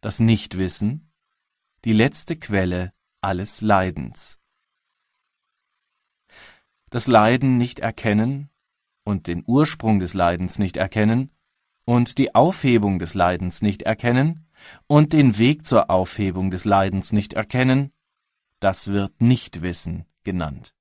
das Nichtwissen, die letzte Quelle alles Leidens. Das Leiden nicht erkennen und den Ursprung des Leidens nicht erkennen und die Aufhebung des Leidens nicht erkennen und den Weg zur Aufhebung des Leidens nicht erkennen, das wird Nichtwissen genannt.